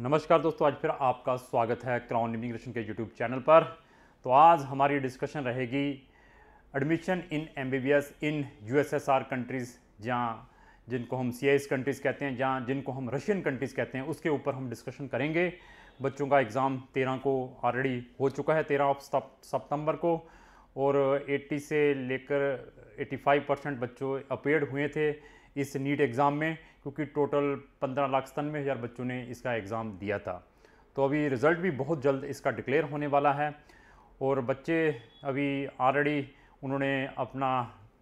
नमस्कार दोस्तों आज फिर आपका स्वागत है क्राउन इमिग्रेशन के यूट्यूब चैनल पर तो आज हमारी डिस्कशन रहेगी admission in M in you countries जहाँ जिनको हम सी कंट्रीज़ कहते हैं जहाँ जिनको हम रशियन कंट्रीज़ कहते हैं उसके ऊपर हम डिस्कशन करेंगे बच्चों का एग्ज़ाम तेरह को ऑलरेडी हो चुका है तेरह सितंबर को और 80 से लेकर 85 परसेंट बच्चों अपेयर्ड हुए थे इस नीट एग्ज़ाम में क्योंकि टोटल पंद्रह लाख सतानवे हज़ार बच्चों ने इसका एग्ज़ाम दिया था तो अभी रिज़ल्ट भी बहुत जल्द इसका डिक्लेयर होने वाला है और बच्चे अभी ऑलरेडी उन्होंने अपना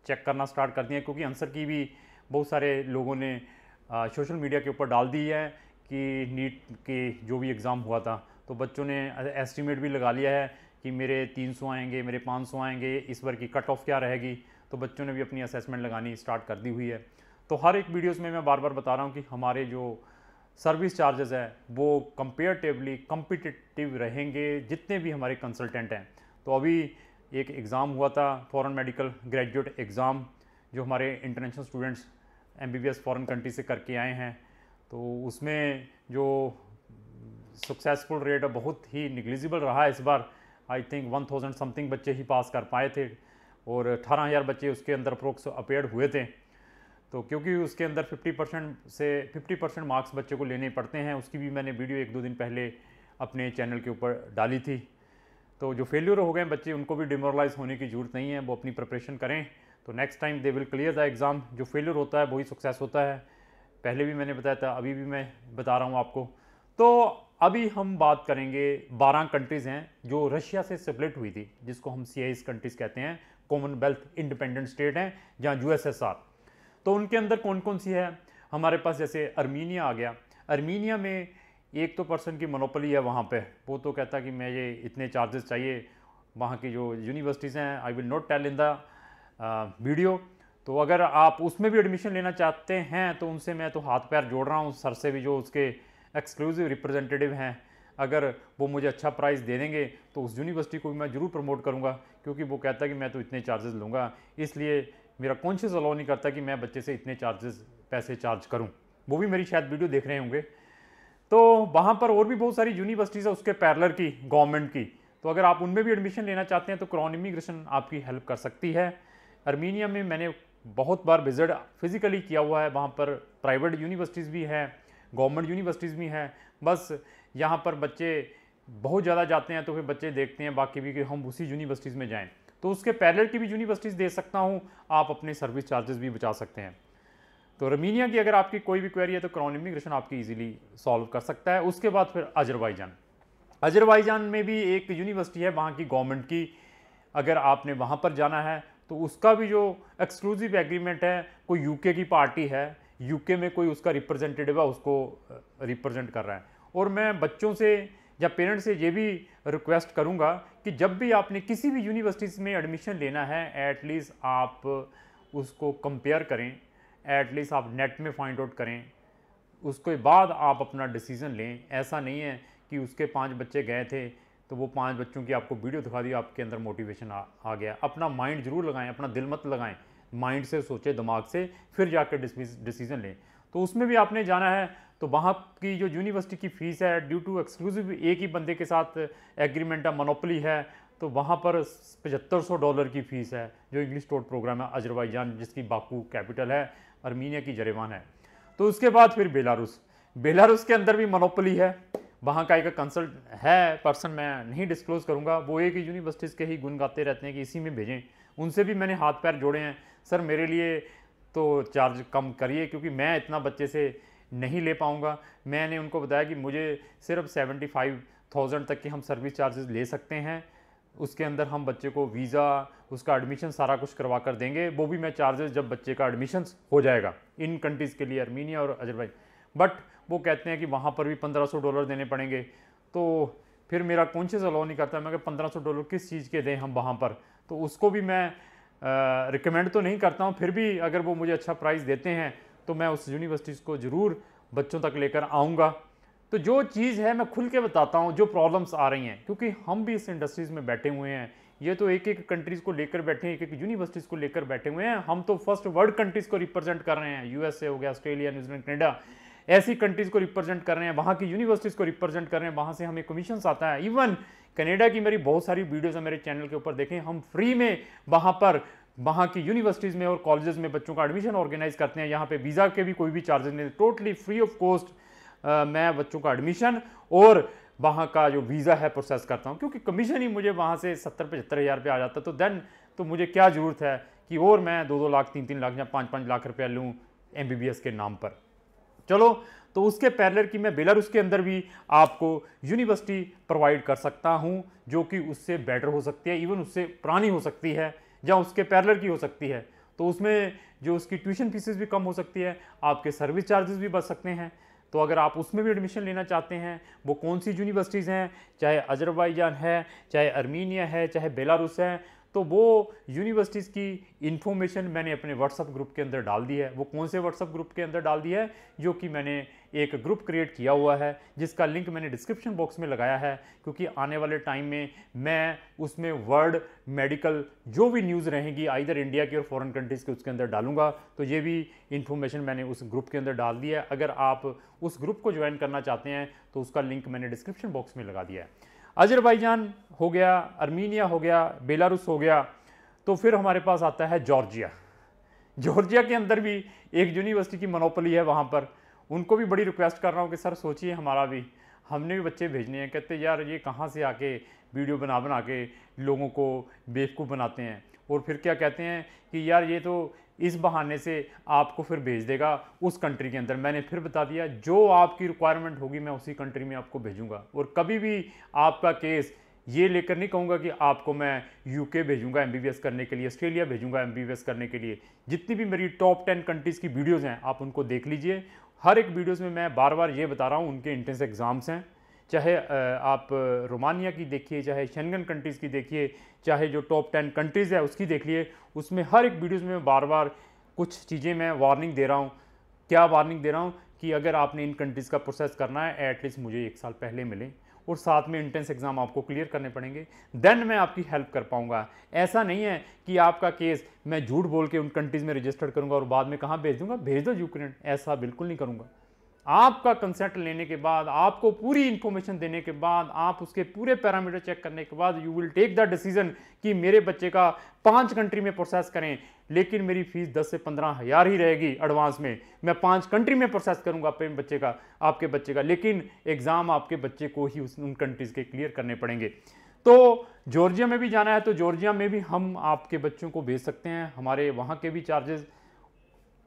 चेक करना स्टार्ट कर दिया क्योंकि आंसर की भी बहुत सारे लोगों ने सोशल मीडिया के ऊपर डाल दी है कि नीट के जो भी एग्ज़ाम हुआ था तो बच्चों ने एस्टिमेट भी लगा लिया है कि मेरे 300 आएंगे मेरे 500 आएंगे इस बार की कट ऑफ क्या रहेगी तो बच्चों ने भी अपनी असेसमेंट लगानी स्टार्ट कर दी हुई है तो हर एक वीडियोस में मैं बार बार बता रहा हूँ कि हमारे जो सर्विस चार्जेस हैं वो कंपेयरटिवली कम्पिटिटिव रहेंगे जितने भी हमारे कंसल्टेंट हैं तो अभी एक एग्ज़ाम हुआ था फॉरेन मेडिकल ग्रेजुएट एग्ज़ाम जो हमारे international students M B B S foreign country से करके आए हैं तो उसमें जो सक्सेसफुल रेट बहुत ही निगलिजिबल रहा इस बार I think one thousand something बच्चे ही पास कर पाए थे और अठारह हज़ार बच्चे उसके अंदर अप्रोक्स अपेयर हुए थे तो क्योंकि उसके अंदर 50 परसेंट से 50 परसेंट मार्क्स बच्चे को लेने पड़ते हैं उसकी भी मैंने वीडियो एक दो दिन पहले अपने चैनल के ऊपर डाली थी तो जो फेल्यूर हो गए बच्चे उनको भी डिमोरलाइज होने की ज़रूरत नहीं है वो अपनी प्रिपरेशन करें तो next time they will clear the exam जो फेल्यूर होता है वही सक्सेस होता है पहले भी मैंने बताया था अभी भी मैं बता रहा हूँ आपको तो अभी हम बात करेंगे बारह कंट्रीज़ हैं जो रशिया से सेपरेट हुई थी जिसको हम सी कंट्रीज़ कहते हैं कॉमनवेल्थ इंडिपेंडेंट स्टेट हैं जहाँ यू तो उनके अंदर कौन कौन सी है हमारे पास जैसे अर्मीनिया आ गया अर्मीनिया में एक तो पर्सन की मोनोपली है वहाँ पे वो तो कहता कि मैं ये इतने चार्जेस चाहिए वहाँ की जो यूनिवर्सिटीज़ हैं I will not tell in the video तो अगर आप उसमें भी एडमिशन लेना चाहते हैं तो उनसे मैं तो हाथ पैर जोड़ रहा हूँ सर से भी जो उसके एक्सक्लूसिव रिप्रेजेंटेटिव हैं अगर वो मुझे अच्छा प्राइस दे देंगे तो उस यूनिवर्सिटी को भी मैं ज़रूर प्रमोट करूँगा क्योंकि वो कहता है कि मैं तो इतने चार्जेस लूँगा इसलिए मेरा कॉन्शियस अलाउ नहीं करता कि मैं बच्चे से इतने चार्जेस पैसे चार्ज करूँ वो भी मेरी शायद वीडियो देख रहे होंगे तो वहाँ पर और भी बहुत सारी यूनिवर्सिटीज़ है उसके पैरलर की गवर्नमेंट की तो अगर आप उनमें भी एडमिशन लेना चाहते हैं तो क्रॉन इमिग्रेशन आपकी हेल्प कर सकती है अर्मीनिया में मैंने बहुत बार विजिट फिज़िकली किया हुआ है वहाँ पर प्राइवेट यूनिवर्सिटीज़ भी हैं गवर्नमेंट यूनिवर्सिटीज़ भी हैं बस यहाँ पर बच्चे बहुत ज़्यादा जाते हैं तो फिर बच्चे देखते हैं बाकी भी कि हम उसी यूनिवर्सिटीज़ में जाएँ तो उसके पैरेलल की भी यूनिवर्सिटीज़ दे सकता हूँ आप अपने सर्विस चार्जेस भी बचा सकते हैं तो रमीनिया की अगर आपकी कोई भी क्वेरी है तो क्रॉन इमिग्रेशन आपकी इजीली सॉल्व कर सकता है उसके बाद फिर अजरबैजान अजरबैजान में भी एक यूनिवर्सिटी है वहाँ की गवर्नमेंट की अगर आपने वहाँ पर जाना है तो उसका भी जो एक्सक्लूसिव एग्रीमेंट है कोई यूके की पार्टी है यूके में कोई उसका रिप्रेजेंटेटिव है उसको रिप्रेजेंट कर रहा है और मैं बच्चों से या पेरेंट्स से ये भी रिक्वेस्ट करूँगा कि जब भी आपने किसी भी यूनिवर्सिटीज़ में एडमिशन लेना है एटलीस्ट आप उसको कंपेयर करें एटलीस्ट आप नेट में फाइंड आउट करें उसके बाद आप अपना डिसीज़न लें ऐसा नहीं है कि उसके पांच बच्चे गए थे तो वो पांच बच्चों की आपको वीडियो दिखा दी आपके अंदर मोटिवेशन आ, आ गया अपना माइंड जरूर लगाएं अपना दिल मत लगाएं माइंड से सोचें दिमाग से फिर जाकर डिसीज़न लें तो उसमें भी आपने जाना है तो वहाँ की जो यूनिवर्सिटी की फ़ीस है ड्यू टू एक्सक्लूसिव एक ही बंदे के साथ एग्रीमेंट है मनोपली है तो वहाँ पर पचहत्तर सौ डॉलर की फ़ीस है जो इंग्लिश टोट प्रोग्राम है अजरबैजान जिसकी बाकू कैपिटल है अर्मीनिया की जरेवान है तो उसके बाद फिर बेलारूस बेलारूस के अंदर भी मनोपली है वहाँ का एक कंसल्ट है पर्सन मैं नहीं डिस्क्लोज़ करूँगा वो एक ही यूनिवर्सिटीज़ के ही गुन गाते रहते हैं कि इसी में भेजें उनसे भी मैंने हाथ पैर जोड़े हैं सर मेरे लिए तो चार्ज कम करिए क्योंकि मैं इतना बच्चे से नहीं ले पाऊँगा मैंने उनको बताया कि मुझे सिर्फ सेवेंटी फाइव थाउजेंड तक के हम सर्विस चार्जेस ले सकते हैं उसके अंदर हम बच्चे को वीज़ा उसका एडमिशन सारा कुछ करवा कर देंगे वो भी मैं चार्जेस जब बच्चे का एडमिशन हो जाएगा इन कंट्रीज़ के लिए अर्मीनिया और अजरबैजान बट वो कहते हैं कि वहाँ पर भी पंद्रह सौ डॉलर देने पड़ेंगे तो फिर मेरा कॉन्शियस अलाउ नहीं करता मैं कि पंद्रह सौ डॉलर किस चीज़ के दें हम वहाँ पर तो उसको भी मैं रिकमेंड तो नहीं करता हूँ फिर भी अगर वो मुझे अच्छा प्राइस देते हैं तो मैं उस यूनिवर्सिटीज़ को ज़रूर बच्चों तक लेकर आऊँगा तो जो चीज़ है मैं खुल के बताता हूँ जो प्रॉब्लम्स आ रही हैं क्योंकि हम भी इस इंडस्ट्रीज़ में बैठे हुए हैं ये तो एक एक कंट्रीज़ को लेकर बैठे हैं एक एक यूनिवर्सिटीज़ को लेकर बैठे हुए हैं हम तो फर्स्ट वर्ल्ड कंट्रीज़ को रिप्रेजेंट कर रहे हैं यूएसए हो गया ऑस्ट्रेलिया न्यूजीलैंड कनेडा ऐसी कंट्रीज़ को रिप्रेजेंट कर रहे हैं वहाँ की यूनिवर्सिटीज़ को रिप्रेजेंट कर रहे हैं वहाँ से हमें कमीशन आता है इवन कनेडा की मेरी बहुत सारी वीडियोज़ हैं मेरे चैनल के ऊपर देखें हम फ्री में वहाँ पर वहाँ की यूनिवर्सिटीज़ में और कॉलेजेस में बच्चों का एडमिशन ऑर्गेनाइज करते हैं यहाँ पे वीज़ा के भी कोई भी चार्जेस नहीं टोटली फ्री ऑफ कॉस्ट मैं बच्चों का एडमिशन और वहाँ का जो वीज़ा है प्रोसेस करता हूँ क्योंकि कमीशन ही मुझे वहाँ से सत्तर पचहत्तर हज़ार रुपये आ जाता तो देन तो मुझे क्या ज़रूरत है कि और मैं दो दो लाख तीन तीन लाख या पाँच पाँच लाख रुपया लूँ एम के नाम पर चलो तो उसके पैरलर की मैं बेलर उसके अंदर भी आपको यूनिवर्सिटी प्रोवाइड कर सकता हूँ जो कि उससे बेटर हो सकती है इवन उससे पुरानी हो सकती है या उसके पैरलर की हो सकती है तो उसमें जो उसकी ट्यूशन फीसेज भी कम हो सकती है आपके सर्विस चार्जेस भी बच सकते हैं तो अगर आप उसमें भी एडमिशन लेना चाहते हैं वो कौन सी यूनिवर्सिटीज़ हैं चाहे अजरबैजान है चाहे अर्मीनिया है चाहे बेलारूस है तो वो यूनिवर्सिटीज़ की इन्फॉर्मेशन मैंने अपने व्हाट्सअप ग्रुप के अंदर डाल दी है वो कौन से व्हाट्सअप ग्रुप के अंदर डाल दी है जो कि मैंने एक ग्रुप क्रिएट किया हुआ है जिसका लिंक मैंने डिस्क्रिप्शन बॉक्स में लगाया है क्योंकि आने वाले टाइम में मैं उसमें वर्ल्ड मेडिकल जो भी न्यूज़ रहेगी आइधर इंडिया की और फॉरेन कंट्रीज़ के उसके अंदर डालूंगा तो ये भी इन्फॉर्मेशन मैंने उस ग्रुप के अंदर डाल दी है अगर आप उस ग्रुप को ज्वाइन करना चाहते हैं तो उसका लिंक मैंने डिस्क्रिप्शन बॉक्स में लगा दिया है अजरबैजान हो गया अर्मीनिया हो गया बेलारूस हो गया तो फिर हमारे पास आता है जॉर्जिया जॉर्जिया के अंदर भी एक यूनिवर्सिटी की मनोपली है वहाँ पर उनको भी बड़ी रिक्वेस्ट कर रहा हूँ कि सर सोचिए हमारा भी हमने भी बच्चे भेजने हैं कहते यार ये कहाँ से आके वीडियो बना बना के लोगों को बेवकूफ़ बनाते हैं और फिर क्या कहते हैं कि यार ये तो इस बहाने से आपको फिर भेज देगा उस कंट्री के अंदर मैंने फिर बता दिया जो आपकी रिक्वायरमेंट होगी मैं उसी कंट्री में आपको भेजूंगा और कभी भी आपका केस ये लेकर नहीं कहूँगा कि आपको मैं यूके भेजूंगा एमबीबीएस करने के लिए ऑस्ट्रेलिया भेजूंगा एमबीबीएस करने के लिए जितनी भी मेरी टॉप टेन कंट्रीज़ की वीडियोज़ हैं आप उनको देख लीजिए हर एक वीडियोज़ में मैं बार बार ये बता रहा हूँ उनके इंट्रेंस एग्ज़ाम्स हैं चाहे आप रोमानिया की देखिए चाहे शेंगन कंट्रीज़ की देखिए चाहे जो टॉप टेन कंट्रीज़ है उसकी देखिए उसमें हर एक वीडियोज़ में बार बार कुछ चीज़ें मैं वार्निंग दे रहा हूँ क्या वार्निंग दे रहा हूँ कि अगर आपने इन कंट्रीज़ का प्रोसेस करना है एटलीस्ट मुझे एक साल पहले मिले और साथ में इंट्रेंस एग्ज़ाम आपको क्लियर करने पड़ेंगे देन मैं आपकी हेल्प कर पाऊंगा ऐसा नहीं है कि आपका केस मैं झूठ बोल के उन कंट्रीज़ में रजिस्टर्ड करूंगा और बाद में कहाँ भेज दूंगा भेज दो यूक्रेन ऐसा बिल्कुल नहीं करूंगा आपका कंसेंट लेने के बाद आपको पूरी इंफॉर्मेशन देने के बाद आप उसके पूरे पैरामीटर चेक करने के बाद you will take the decision कि मेरे बच्चे का पांच कंट्री में प्रोसेस करें लेकिन मेरी फीस दस से पंद्रह हज़ार ही रहेगी एडवांस में मैं पांच कंट्री में प्रोसेस करूंगा अपने बच्चे का आपके बच्चे का लेकिन एग्ज़ाम आपके बच्चे को ही उस उन कंट्रीज़ के क्लियर करने पड़ेंगे तो जॉर्जिया में भी जाना है तो जॉर्जिया में भी हम आपके बच्चों को भेज सकते हैं हमारे वहाँ के भी चार्जेज़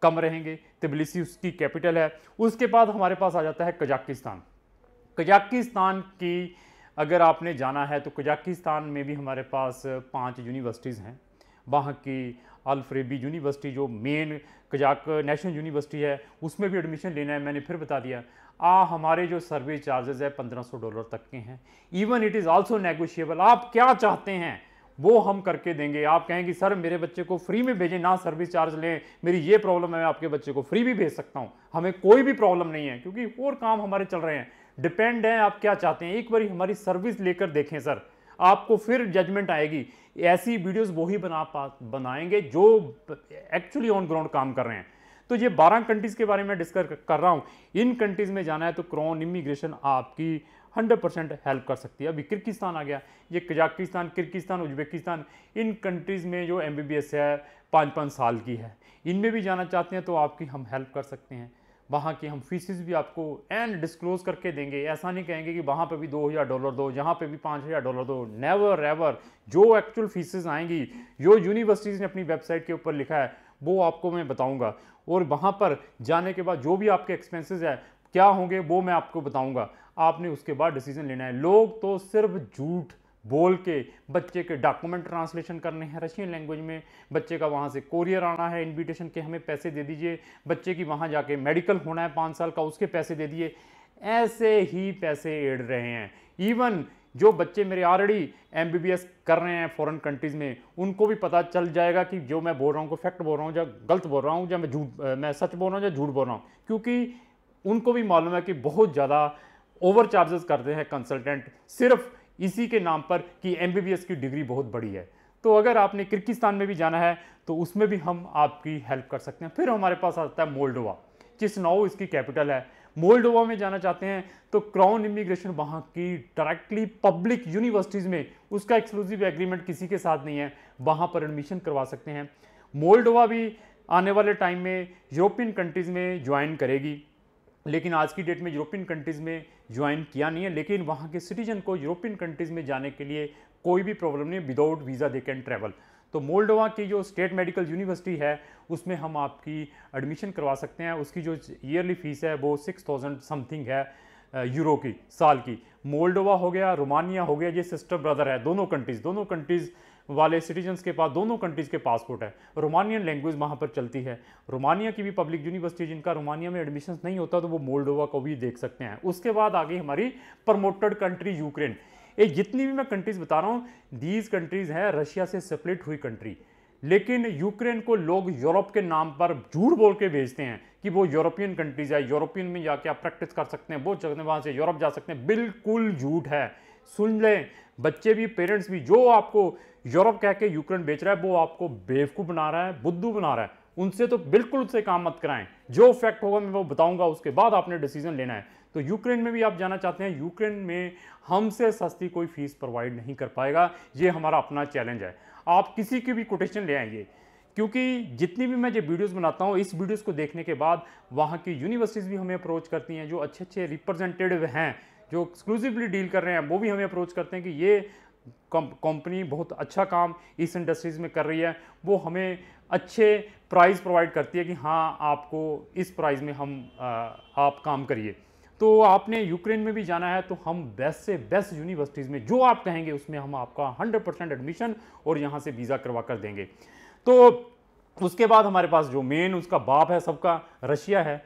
कम रहेंगे तबलीसी उसकी कैपिटल है उसके बाद हमारे पास आ जाता है कजाकिस्तान कजाकिस्तान की अगर आपने जाना है तो कजाकिस्तान में भी हमारे पास पांच यूनिवर्सिटीज़ हैं वहाँ की अलफ्रेबी यूनिवर्सिटी जो मेन कजाक नेशनल यूनिवर्सिटी है उसमें भी एडमिशन लेना है मैंने फिर बता दिया आ हमारे जो सर्विस चार्जेज़ है 1500 डॉलर तक के हैं even it is also negotiable आप क्या चाहते हैं वो हम करके देंगे आप कहेंगे सर मेरे बच्चे को फ्री में भेजें ना सर्विस चार्ज लें मेरी ये प्रॉब्लम है मैं आपके बच्चे को फ्री भी भेज सकता हूँ हमें कोई भी प्रॉब्लम नहीं है क्योंकि और काम हमारे चल रहे हैं डिपेंड है आप क्या चाहते हैं एक बार हमारी सर्विस लेकर देखें सर आपको फिर जजमेंट आएगी ऐसी वीडियोस वही बना पा बनाएंगे जो एक्चुअली ऑन ग्राउंड काम कर रहे हैं तो ये 12 कंट्रीज़ के बारे में डिस्कस कर रहा हूँ इन कंट्रीज़ में जाना है तो क्रॉन इमिग्रेशन आपकी हंड्रेड परसेंट हेल्प कर सकती है अभी किर्गिस्तान आ गया ये कजाकिस्तान किर्गिस्तान उज्बेकिस्तान इन कंट्रीज़ में जो एम है पाँच पाँच साल की है इनमें भी जाना चाहते हैं तो आपकी हम हेल्प कर सकते हैं वहाँ की हम फीसिस भी आपको एंड डिस्क्लोज करके देंगे ऐसा नहीं कहेंगे कि वहाँ पे भी दो हज़ार डॉलर दो यहाँ पे भी पाँच हज़ार डॉलर दो नेवर एवर जो एक्चुअल फीसिस आएंगी जो यूनिवर्सिटीज़ ने अपनी वेबसाइट के ऊपर लिखा है वो आपको मैं बताऊँगा और वहाँ पर जाने के बाद जो भी आपके एक्सपेंसिस है क्या होंगे वो मैं आपको बताऊँगा आपने उसके बाद डिसीजन लेना है लोग तो सिर्फ झूठ बोल के बच्चे के डॉक्यूमेंट ट्रांसलेशन करने हैं रशियन लैंग्वेज में बच्चे का वहाँ से कोरियर आना है इनविटेशन के हमें पैसे दे दीजिए बच्चे की वहाँ जाके मेडिकल होना है पाँच साल का उसके पैसे दे दिए ऐसे ही पैसे एड़ रहे हैं इवन जो बच्चे मेरे ऑलरेडी एम कर रहे हैं फॉरेन कंट्रीज़ में उनको भी पता चल जाएगा कि जो मैं बोल रहा हूँ को फैक्ट बोल रहा हूँ या गलत बोल रहा हूँ या मैं झूठ मैं सच बोल रहा हूँ या झूठ बोल रहा हूँ क्योंकि उनको भी मालूम है कि बहुत ज़्यादा ओवर चार्जेस करते हैं कंसल्टेंट सिर्फ इसी के नाम पर कि एम की डिग्री बहुत बड़ी है तो अगर आपने किर्गिस्तान में भी जाना है तो उसमें भी हम आपकी हेल्प कर सकते हैं फिर हमारे पास आता है मोल्डोवा नाव इसकी कैपिटल है मोल्डोवा में जाना चाहते हैं तो क्राउन इमिग्रेशन वहाँ की डायरेक्टली पब्लिक यूनिवर्सिटीज़ में उसका एक्सक्लूसिव एग्रीमेंट किसी के साथ नहीं है वहाँ पर एडमिशन करवा सकते हैं मोल्डोवा भी आने वाले टाइम में यूरोपियन कंट्रीज़ में ज्वाइन करेगी लेकिन आज की डेट में यूरोपियन कंट्रीज़ में ज्वाइन किया नहीं है लेकिन वहाँ के सिटीजन को यूरोपियन कंट्रीज़ में जाने के लिए कोई भी प्रॉब्लम नहीं without visa they can travel तो मोल्डोवा की जो स्टेट मेडिकल यूनिवर्सिटी है उसमें हम आपकी एडमिशन करवा सकते हैं उसकी जो ईयरली फ़ीस है वो सिक्स थाउजेंड समथिंग है यूरो की साल की मोल्डोवा हो गया रोमानिया हो गया ये सिस्टर ब्रदर है दोनों कंट्रीज़ दोनों कंट्रीज़ वाले सिटीजन्स के पास दोनों कंट्रीज़ के पासपोर्ट है रोमानियन लैंग्वेज वहाँ पर चलती है रोमानिया की भी पब्लिक यूनिवर्सिटी जिनका रोमानिया में एडमिशन नहीं होता तो वो मोल्डोवा को भी देख सकते हैं उसके बाद आगे हमारी प्रमोटेड कंट्री यूक्रेन ये जितनी भी मैं कंट्रीज़ बता रहा हूँ दीज कंट्रीज़ हैं रशिया से सेपरेट हुई कंट्री लेकिन यूक्रेन को लोग यूरोप के नाम पर झूठ बोल के भेजते हैं कि वो यूरोपियन कंट्रीज है यूरोपियन में जाके आप प्रैक्टिस कर सकते हैं वो सकते वहाँ से यूरोप जा सकते हैं बिल्कुल झूठ है सुन लें बच्चे भी पेरेंट्स भी जो आपको यूरोप कह के यूक्रेन बेच रहा है वो आपको बेवकूफ़ बना रहा है बुद्धू बना रहा है उनसे तो बिल्कुल उससे काम मत कराएं जो फैक्ट होगा मैं वो बताऊंगा उसके बाद आपने डिसीजन लेना है तो यूक्रेन में भी आप जाना चाहते हैं यूक्रेन में हमसे सस्ती कोई फीस प्रोवाइड नहीं कर पाएगा ये हमारा अपना चैलेंज है आप किसी की भी कोटेशन ले आइए क्योंकि जितनी भी मैं जो वीडियोस बनाता हूँ इस वीडियोस को देखने के बाद वहाँ की यूनिवर्सिटीज़ भी हमें अप्रोच करती हैं जो अच्छे अच्छे रिप्रेजेंटेटिव हैं जो एक्सक्लूसिवली डील कर रहे हैं वो भी हमें अप्रोच करते हैं कि ये कंपनी बहुत अच्छा काम इस इंडस्ट्रीज़ में कर रही है वो हमें अच्छे प्राइस प्रोवाइड करती है कि हाँ आपको इस प्राइस में हम आ, आप काम करिए तो आपने यूक्रेन में भी जाना है तो हम बेस्ट से बेस्ट यूनिवर्सिटीज़ में जो आप कहेंगे उसमें हम आपका 100 परसेंट एडमिशन और यहाँ से वीज़ा करवा कर देंगे तो उसके बाद हमारे पास जो मेन उसका बाप है सबका रशिया है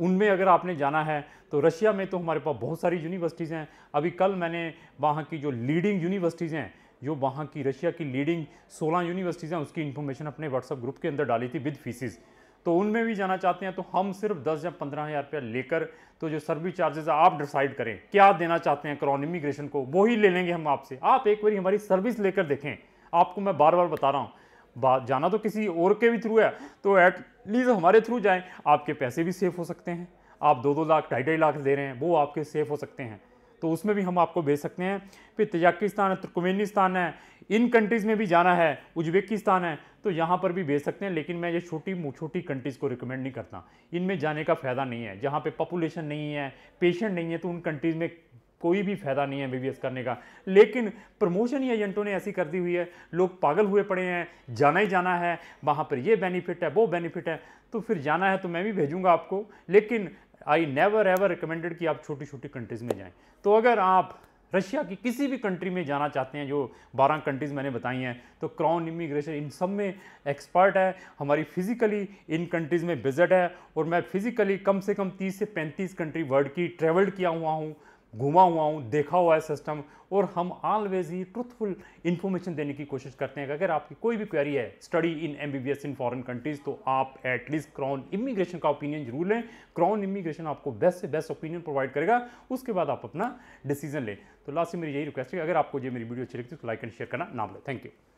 उनमें अगर आपने जाना है तो रशिया में तो हमारे पास बहुत सारी यूनिवर्सिटीज़ हैं अभी कल मैंने वहाँ की जो लीडिंग यूनिवर्सिटीज़ हैं जो वहाँ की रशिया की लीडिंग 16 यूनिवर्सिटीज़ हैं उसकी इन्फॉर्मेशन अपने व्हाट्सअप ग्रुप के अंदर डाली थी विद फीसिस तो उनमें भी जाना चाहते हैं तो हम सिर्फ दस या पंद्रह हज़ार रुपया लेकर तो जो सर्विस चार्जेस आप डिसाइड करें क्या देना चाहते हैं क्रॉन इमिग्रेशन को वही ले लेंगे हम आपसे आप एक बार हमारी सर्विस लेकर देखें आपको मैं बार बार बता रहा हूँ बात जाना तो किसी और के भी थ्रू है तो एटलीस्ट हमारे थ्रू जाएँ आपके पैसे भी सेफ हो सकते हैं आप दो दो लाख ढाई ढाई लाख दे रहे हैं वो आपके सेफ हो सकते हैं तो उसमें भी हम आपको भेज सकते हैं फिर तजाकिस्तान है तुर्कमेनिस्तान है इन कंट्रीज़ में भी जाना है उज्बेकिस्तान है तो यहाँ पर भी भेज सकते हैं लेकिन मैं ये छोटी छोटी कंट्रीज़ को रिकमेंड नहीं करता इनमें जाने का फ़ायदा नहीं है जहाँ पे पॉपुलेशन नहीं है पेशेंट नहीं है तो उन कंट्रीज़ में कोई भी फ़ायदा नहीं है एम करने का लेकिन प्रमोशन ही एजेंटों ने ऐसी कर दी हुई है लोग पागल हुए पड़े हैं जाना ही जाना है वहाँ पर ये बेनिफिट है वो बेनिफिट है तो फिर जाना है तो मैं भी भेजूंगा आपको लेकिन आई नेवर एवर रिकमेंडेड कि आप छोटी छोटी कंट्रीज़ में जाएँ तो अगर आप रशिया की किसी भी कंट्री में जाना चाहते हैं जो 12 कंट्रीज़ मैंने बताई हैं तो क्राउन इमिग्रेशन इन सब में एक्सपर्ट है हमारी फिज़िकली इन कंट्रीज़ में विजिट है और मैं फिज़िकली कम से कम 30 से 35 कंट्री वर्ल्ड की ट्रेवल्ड किया हुआ हूँ घुमा हुआ हूँ देखा हुआ है सिस्टम और हम ऑलवेज ही ट्रूथफुल इन्फॉर्मेशन देने की कोशिश करते हैं अगर आपकी कोई भी क्वेरी है study in M B B S in foreign countries तो आप एटलीस्ट क्राउन इमिग्रेशन का ओपिनियन जरूर लें क्राउन इमिग्रेशन आपको बेस्ट से बेस्ट ओपिनियन प्रोवाइड करेगा उसके बाद आप अपना डिसीजन लें तो लास्ट में मेरी यही रिक्वेस्ट है अगर आपको ये मेरी वीडियो अच्छी लगती है तो लाइक एंड शेयर करना ना भूलें थैंक यू